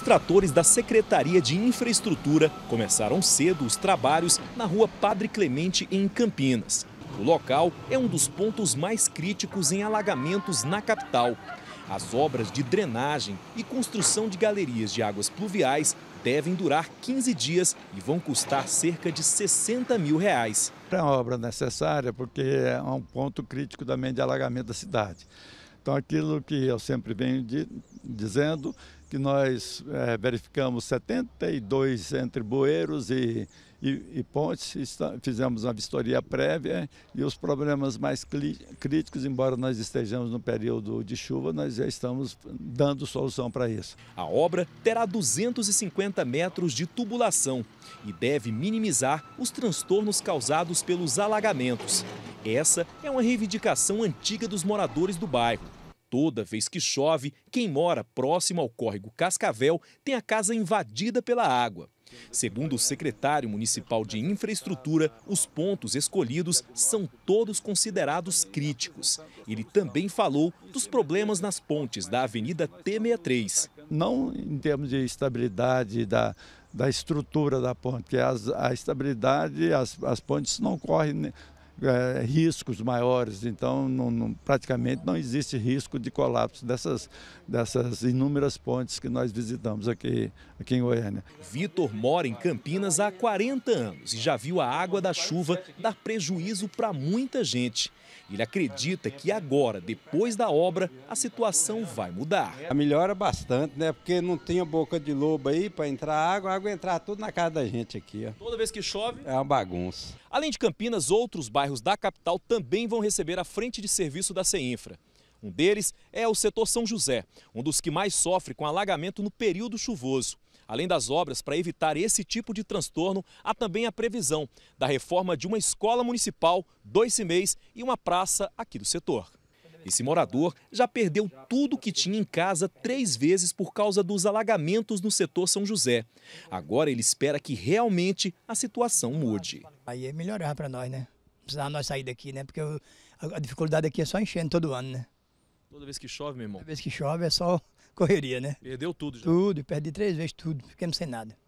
Os tratores da Secretaria de Infraestrutura começaram cedo os trabalhos na rua Padre Clemente, em Campinas. O local é um dos pontos mais críticos em alagamentos na capital. As obras de drenagem e construção de galerias de águas pluviais devem durar 15 dias e vão custar cerca de 60 mil reais. É uma obra necessária porque é um ponto crítico também de alagamento da cidade. Então, aquilo que eu sempre venho de, dizendo, que nós é, verificamos 72 entre bueiros e, e, e pontes, está, fizemos uma vistoria prévia e os problemas mais cli, críticos, embora nós estejamos no período de chuva, nós já estamos dando solução para isso. A obra terá 250 metros de tubulação e deve minimizar os transtornos causados pelos alagamentos. Essa é uma reivindicação antiga dos moradores do bairro. Toda vez que chove, quem mora próximo ao córrego Cascavel tem a casa invadida pela água. Segundo o secretário municipal de infraestrutura, os pontos escolhidos são todos considerados críticos. Ele também falou dos problemas nas pontes da Avenida T63. Não em termos de estabilidade da, da estrutura da ponte, porque as, a estabilidade, as, as pontes não correm é, riscos maiores, então não, não, praticamente não existe risco de colapso dessas, dessas inúmeras pontes que nós visitamos aqui, aqui em Goiânia. Vitor mora em Campinas há 40 anos e já viu a água da chuva dar prejuízo para muita gente. Ele acredita que agora, depois da obra, a situação vai mudar. A melhora bastante, né? Porque não tinha boca de lobo aí para entrar água, a água entrar tudo na casa da gente aqui. Ó. Toda vez que chove? É uma bagunça. Além de Campinas, outros bairros bairros da capital também vão receber a frente de serviço da CEINFRA. Um deles é o setor São José, um dos que mais sofre com alagamento no período chuvoso. Além das obras para evitar esse tipo de transtorno, há também a previsão da reforma de uma escola municipal, dois CIMEIs e uma praça aqui do setor. Esse morador já perdeu tudo que tinha em casa três vezes por causa dos alagamentos no setor São José. Agora ele espera que realmente a situação mude. Aí é melhorar para nós, né? precisava nós sair daqui, né? Porque eu, a, a, dificuldade aqui é só enchendo todo ano, né? Toda vez que chove, meu irmão? Toda vez que chove é só correria, né? Perdeu tudo já? Tudo, perdi três vezes tudo, fiquei sem nada.